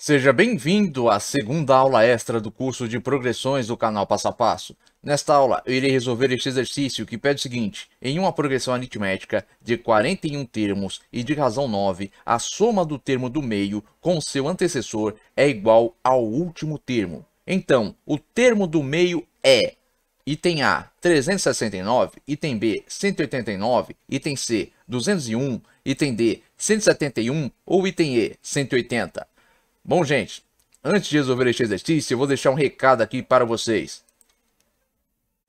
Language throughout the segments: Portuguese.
Seja bem-vindo à segunda aula extra do curso de progressões do canal Passo a Passo. Nesta aula, eu irei resolver este exercício que pede o seguinte. Em uma progressão aritmética de 41 termos e de razão 9, a soma do termo do meio com seu antecessor é igual ao último termo. Então, o termo do meio é item A 369, item B 189, item C 201, item D 171 ou item E 180. Bom, gente, antes de resolver este exercício, eu vou deixar um recado aqui para vocês.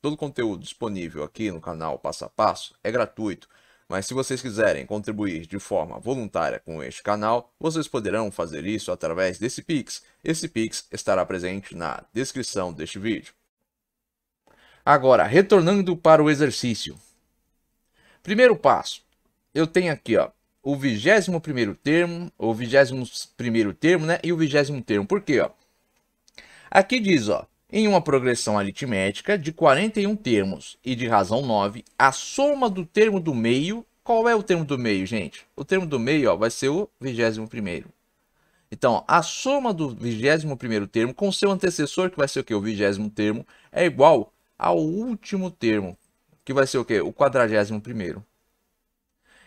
Todo o conteúdo disponível aqui no canal Passo a Passo é gratuito, mas se vocês quiserem contribuir de forma voluntária com este canal, vocês poderão fazer isso através desse Pix. Esse Pix estará presente na descrição deste vídeo. Agora, retornando para o exercício. Primeiro passo, eu tenho aqui ó, o vigésimo primeiro termo, o primeiro termo, né? E o vigésimo termo. Por quê? Ó? Aqui diz, ó, em uma progressão aritmética de 41 termos e de razão 9, a soma do termo do meio. Qual é o termo do meio, gente? O termo do meio ó, vai ser o vigésimo primeiro. Então, a soma do vigésimo primeiro termo com seu antecessor, que vai ser o quê? O vigésimo termo, é igual ao último termo, que vai ser o quê? O primeiro.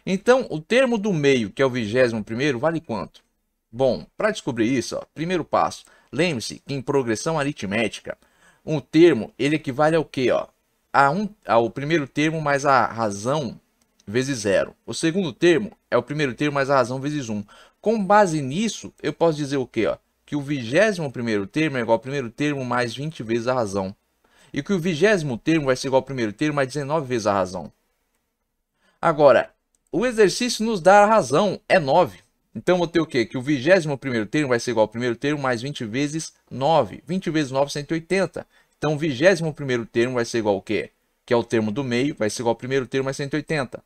Então, o termo do meio, que é o vigésimo primeiro, vale quanto? Bom, para descobrir isso, ó, primeiro passo, lembre-se que em progressão aritmética, um termo ele equivale ao quê? Ó? A um, ao primeiro termo mais a razão vezes zero. O segundo termo é o primeiro termo mais a razão vezes 1. Um. Com base nisso, eu posso dizer o quê? Ó? Que o vigésimo primeiro termo é igual ao primeiro termo mais 20 vezes a razão. E que o vigésimo termo vai ser igual ao primeiro termo mais 19 vezes a razão. Agora, o exercício nos dá a razão, é 9. Então vou ter o quê? Que o vigésimo primeiro termo vai ser igual ao primeiro termo mais 20 vezes 9. 20 vezes 9, 180. Então o vigésimo primeiro termo vai ser igual ao quê? Que é o termo do meio, vai ser igual ao primeiro termo mais 180.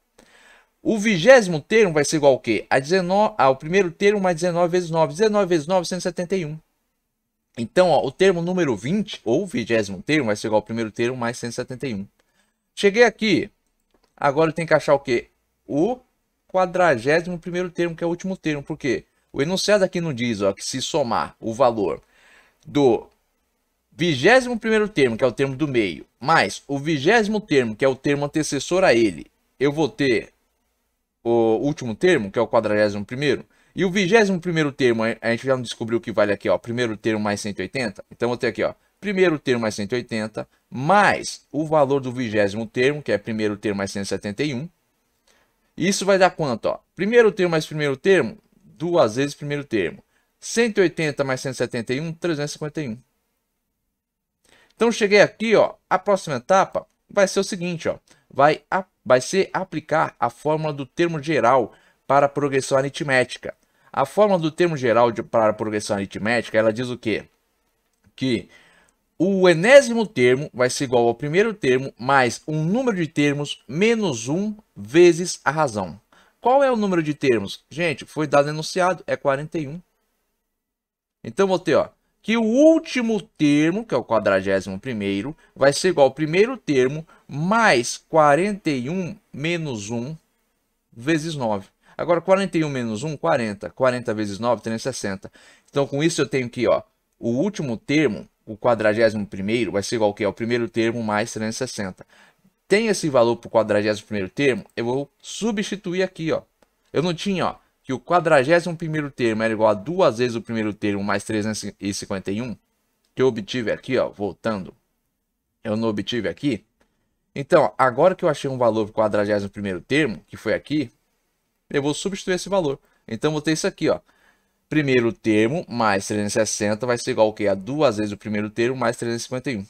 O vigésimo termo vai ser igual ao quê? A 19, ao primeiro termo mais 19 vezes 9. 19 vezes 9, 171. Então, ó, o termo número 20, ou vigésimo termo, vai ser igual ao primeiro termo mais 171. Cheguei aqui. Agora eu tenho que achar o quê? o quadragésimo primeiro termo, que é o último termo. Por quê? O enunciado aqui não diz ó, que se somar o valor do vigésimo primeiro termo, que é o termo do meio, mais o vigésimo termo, que é o termo antecessor a ele, eu vou ter o último termo, que é o quadragésimo primeiro, e o vigésimo primeiro termo, a gente já não descobriu o que vale aqui, ó, primeiro termo mais 180, então eu vou ter aqui, ó, primeiro termo mais 180, mais o valor do vigésimo termo, que é primeiro termo mais 171, isso vai dar quanto? Ó? Primeiro termo mais primeiro termo, duas vezes primeiro termo. 180 mais 171, 351. Então cheguei aqui, ó. A próxima etapa vai ser o seguinte, ó. Vai, a, vai ser aplicar a fórmula do termo geral para a progressão aritmética. A fórmula do termo geral de, para a progressão aritmética, ela diz o quê? Que o enésimo termo vai ser igual ao primeiro termo mais um número de termos menos 1 vezes a razão. Qual é o número de termos? Gente, foi dado enunciado, é 41. Então, vou ter ó, que o último termo, que é o quadragésimo primeiro, vai ser igual ao primeiro termo mais 41 menos 1 vezes 9. Agora, 41 menos 1, 40. 40 vezes 9, 360. Então, com isso, eu tenho que ó, o último termo o 41 vai ser igual que é o primeiro termo mais 360. Tem esse valor para o 41 termo, eu vou substituir aqui, ó. Eu não tinha, ó, que o 41 termo era igual a duas vezes o primeiro termo mais 351, que eu obtive aqui, ó, voltando. Eu não obtive aqui. Então, agora que eu achei um valor para o 41 termo, que foi aqui, eu vou substituir esse valor. Então, vou ter isso aqui, ó primeiro termo mais 360 vai ser igual A duas vezes o primeiro termo mais 351.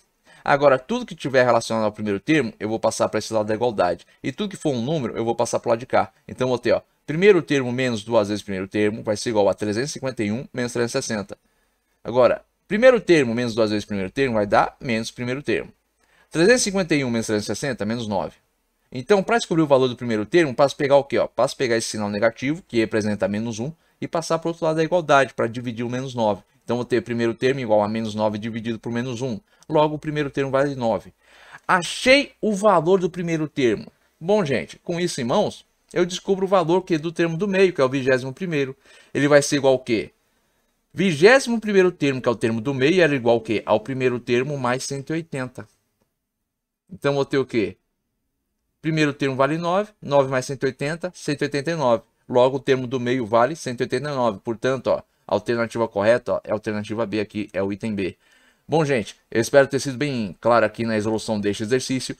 Agora, tudo que tiver relacionado ao primeiro termo, eu vou passar para esse lado da igualdade. E tudo que for um número, eu vou passar para o lado de cá. Então, vou ter, ó, primeiro termo menos duas vezes o primeiro termo vai ser igual a 351 menos 360. Agora, primeiro termo menos duas vezes o primeiro termo vai dar menos primeiro termo. 351 menos 360, menos 9. Então, para descobrir o valor do primeiro termo, passo pegar o quê? Ó? Passo pegar esse sinal negativo, que representa menos 1, e passar para o outro lado da igualdade para dividir o menos 9. Então vou ter primeiro termo igual a menos 9 dividido por menos 1. Logo, o primeiro termo vale 9. Achei o valor do primeiro termo. Bom, gente, com isso em mãos, eu descubro o valor que é do termo do meio, que é o vigésimo primeiro. Ele vai ser igual ao quê? Vigésimo primeiro termo, que é o termo do meio, era igual ao quê? Ao primeiro termo mais 180. Então, vou ter o quê? Primeiro termo vale 9, 9 mais 180, 189. Logo, o termo do meio vale 189. Portanto, ó, a alternativa correta ó, é a alternativa B aqui, é o item B. Bom, gente, eu espero ter sido bem claro aqui na resolução deste exercício.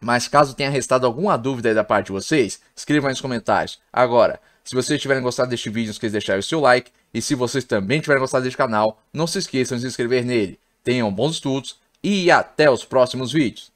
Mas caso tenha restado alguma dúvida da parte de vocês, escrevam nos comentários. Agora, se vocês tiverem gostado deste vídeo, não esqueça de deixar o seu like. E se vocês também tiverem gostado deste canal, não se esqueçam de se inscrever nele. Tenham bons estudos e até os próximos vídeos.